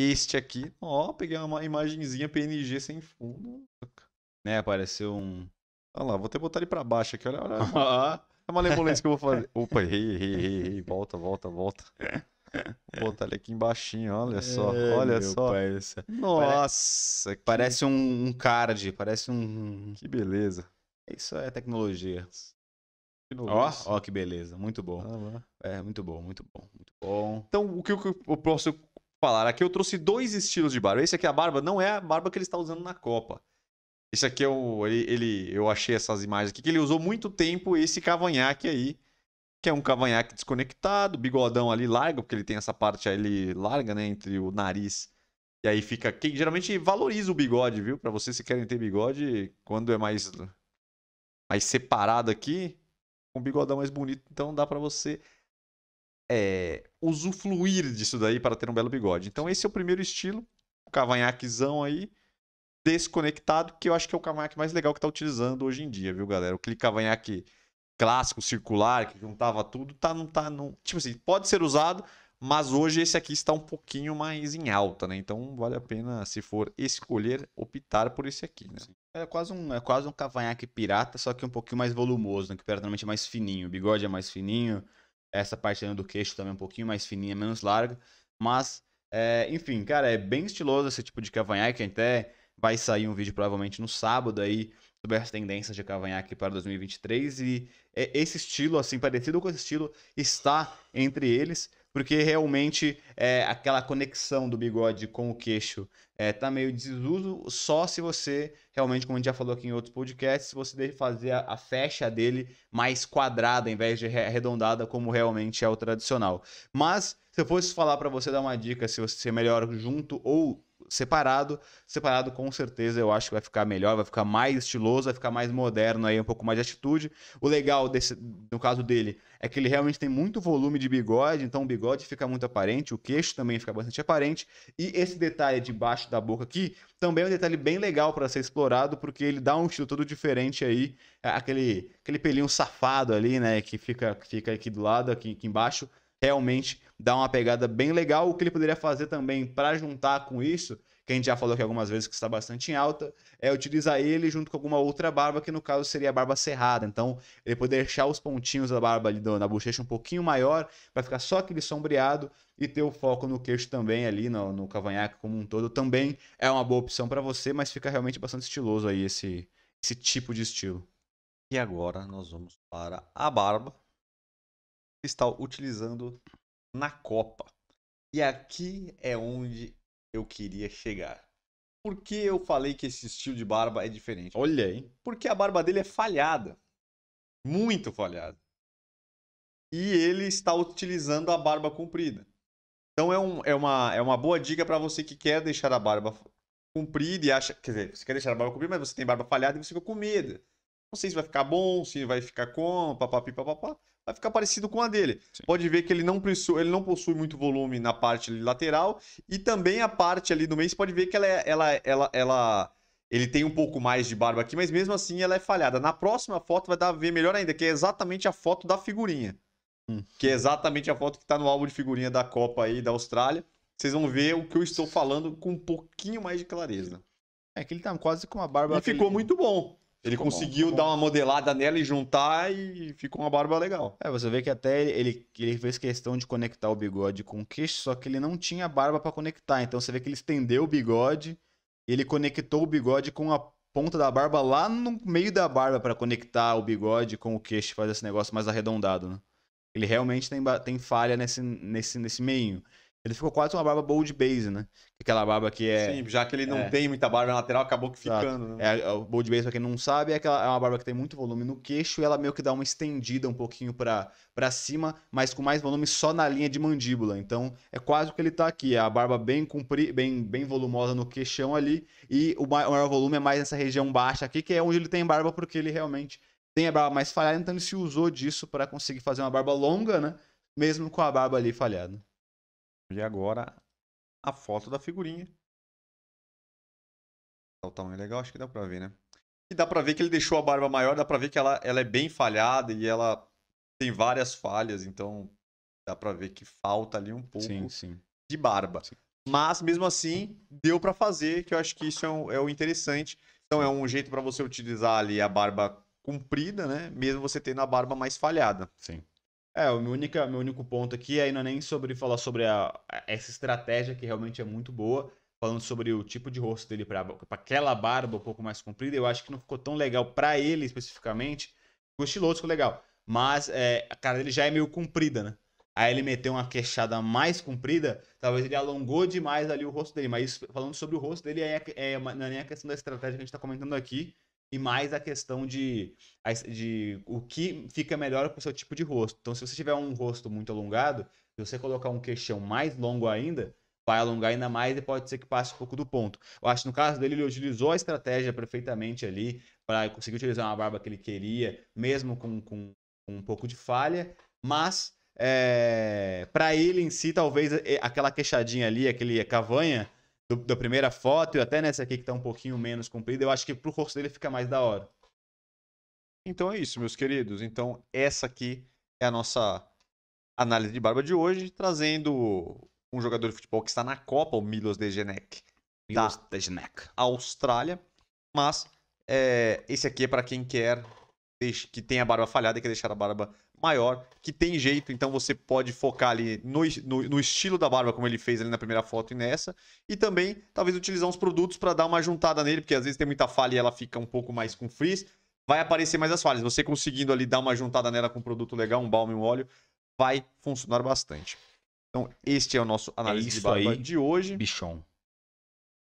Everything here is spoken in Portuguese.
Este aqui, ó, peguei uma imagenzinha PNG sem fundo. Né, apareceu um... Olha lá, vou até botar ele pra baixo aqui, olha. olha é uma malemolência que eu vou fazer. Opa, errei, errei, errei, Volta, volta, volta. Vou botar ele aqui embaixinho, olha só, é, olha só. Pai, essa... Nossa, que... parece um, um card, parece um... Que beleza. Isso é tecnologia. Ó, ó oh, oh, que beleza, muito bom. Ah, é, muito bom, muito bom, muito bom. Então, o que o próximo falar. Aqui eu trouxe dois estilos de barba. Esse aqui, a barba, não é a barba que ele está usando na Copa. Esse aqui é o. Ele, ele, eu achei essas imagens aqui que ele usou muito tempo esse cavanhaque aí. Que é um cavanhaque desconectado, bigodão ali larga, porque ele tem essa parte aí larga, né? Entre o nariz. E aí fica. Quem geralmente valoriza o bigode, viu? Para vocês que querem ter bigode, quando é mais. Mais separado aqui, com um bigodão mais bonito. Então dá para você é, usufruir disso daí para ter um belo bigode. Então esse é o primeiro estilo, o cavanhaquezão aí, desconectado, que eu acho que é o cavanhaque mais legal que tá utilizando hoje em dia, viu, galera? Aquele cavanhaque clássico, circular, que juntava tudo, tá, não tá, não... Tipo assim, pode ser usado, mas hoje esse aqui está um pouquinho mais em alta, né? Então vale a pena, se for escolher, optar por esse aqui, né? Sim. É quase, um, é quase um cavanhaque pirata, só que um pouquinho mais volumoso, né? Que o pirata normalmente é mais fininho. O bigode é mais fininho, essa parte do queixo também é um pouquinho mais fininha, menos larga. Mas, é, enfim, cara, é bem estiloso esse tipo de cavanhaque. Até vai sair um vídeo provavelmente no sábado aí sobre as tendências de cavanhaque para 2023. E é, esse estilo, assim, parecido com esse estilo, está entre eles porque realmente é, aquela conexão do bigode com o queixo é, tá meio desuso, só se você realmente, como a gente já falou aqui em outros podcasts, se você fazer a, a fecha dele mais quadrada em vez de arredondada, como realmente é o tradicional. Mas, se eu fosse falar para você dar uma dica se você é melhor junto ou separado. Separado, com certeza, eu acho que vai ficar melhor, vai ficar mais estiloso, vai ficar mais moderno aí, um pouco mais de atitude. O legal desse, no caso dele, é que ele realmente tem muito volume de bigode, então o bigode fica muito aparente, o queixo também fica bastante aparente. E esse detalhe debaixo da boca aqui também é um detalhe bem legal para ser explorado, porque ele dá um estilo todo diferente aí, aquele, aquele pelinho safado ali, né, que fica, fica aqui do lado, aqui, aqui embaixo realmente dá uma pegada bem legal. O que ele poderia fazer também para juntar com isso, que a gente já falou aqui algumas vezes que está bastante em alta, é utilizar ele junto com alguma outra barba, que no caso seria a barba cerrada. Então, ele poderia deixar os pontinhos da barba ali na bochecha um pouquinho maior, para ficar só aquele sombreado e ter o foco no queixo também ali, no, no cavanhaque como um todo, também é uma boa opção para você, mas fica realmente bastante estiloso aí esse, esse tipo de estilo. E agora nós vamos para a barba, está utilizando na Copa. E aqui é onde eu queria chegar. Por que eu falei que esse estilo de barba é diferente? Olha, hein? Porque a barba dele é falhada. Muito falhada. E ele está utilizando a barba comprida. Então é, um, é, uma, é uma boa dica para você que quer deixar a barba comprida e acha. Quer dizer, você quer deixar a barba comprida, mas você tem barba falhada e você fica com medo. Não sei se vai ficar bom, se vai ficar com, papapi, papapá. Vai ficar parecido com a dele. Sim. Pode ver que ele não, possui, ele não possui muito volume na parte lateral. E também a parte ali do meio, você pode ver que ela, é, ela, ela, ela, ele tem um pouco mais de barba aqui, mas mesmo assim ela é falhada. Na próxima foto vai dar ver melhor ainda, que é exatamente a foto da figurinha. Hum. Que é exatamente a foto que está no álbum de figurinha da Copa aí, da Austrália. Vocês vão ver o que eu estou falando com um pouquinho mais de clareza. É que ele tá quase com a barba. E ficou muito bom. Ele ficou conseguiu bom, bom. dar uma modelada nela e juntar e ficou uma barba legal. É, você vê que até ele, ele fez questão de conectar o bigode com o queixo, só que ele não tinha barba para conectar. Então você vê que ele estendeu o bigode, ele conectou o bigode com a ponta da barba lá no meio da barba para conectar o bigode com o queixo, fazer esse negócio mais arredondado, né? Ele realmente tem, tem falha nesse, nesse, nesse meio. Ele ficou quase uma barba bold base, né? Aquela barba que é. Sim, já que ele não é... tem muita barba lateral, acabou que ficando, né? É, é, o bold base, pra quem não sabe, é, aquela, é uma barba que tem muito volume no queixo e ela meio que dá uma estendida um pouquinho pra, pra cima, mas com mais volume só na linha de mandíbula. Então é quase o que ele tá aqui. É a barba bem compri... bem, bem volumosa no queixão ali e o maior volume é mais nessa região baixa aqui, que é onde ele tem barba, porque ele realmente tem a barba mais falhada, então ele se usou disso para conseguir fazer uma barba longa, né? Mesmo com a barba ali falhada. E agora a foto da figurinha. Tá o tamanho legal, acho que dá pra ver, né? E dá pra ver que ele deixou a barba maior, dá pra ver que ela, ela é bem falhada e ela tem várias falhas, então dá pra ver que falta ali um pouco sim, sim. de barba. Sim. Mas mesmo assim, deu para fazer, que eu acho que isso é, um, é o interessante. Então é um jeito para você utilizar ali a barba comprida, né? Mesmo você tendo a barba mais falhada. Sim. É, o meu, única, meu único ponto aqui é não é nem sobre falar sobre a, a, essa estratégia que realmente é muito boa, falando sobre o tipo de rosto dele para aquela barba um pouco mais comprida, eu acho que não ficou tão legal para ele especificamente. O estiloso ficou legal, mas é, a cara dele já é meio comprida, né? Aí ele meteu uma queixada mais comprida, talvez ele alongou demais ali o rosto dele. Mas falando sobre o rosto dele, é, é, não é nem a questão da estratégia que a gente está comentando aqui, e mais a questão de, de o que fica melhor para o seu tipo de rosto. Então, se você tiver um rosto muito alongado, se você colocar um queixão mais longo ainda, vai alongar ainda mais e pode ser que passe um pouco do ponto. Eu acho que no caso dele, ele utilizou a estratégia perfeitamente ali para conseguir utilizar uma barba que ele queria, mesmo com, com, com um pouco de falha, mas é, eh, para ele em si, talvez eh, aquela queixadinha ali, aquele cavanha, do, da primeira foto e até nessa aqui que tá um pouquinho menos comprida, eu acho que pro rosto dele fica mais da hora. Então é isso, meus queridos. Então essa aqui é a nossa análise de barba de hoje, trazendo um jogador de futebol que está na Copa, o Milos Dejenek, Milos da Dejenek. Austrália. Mas é, esse aqui é para quem quer que tem a barba falhada e quer deixar a barba maior, que tem jeito, então você pode focar ali no, no, no, estilo da barba, como ele fez ali na primeira foto e nessa, e também talvez utilizar uns produtos para dar uma juntada nele, porque às vezes tem muita falha e ela fica um pouco mais com frizz, vai aparecer mais as falhas. Você conseguindo ali dar uma juntada nela com um produto legal, um balme, um óleo, vai funcionar bastante. Então, este é o nosso é análise é de barba aí, de hoje. Bichon.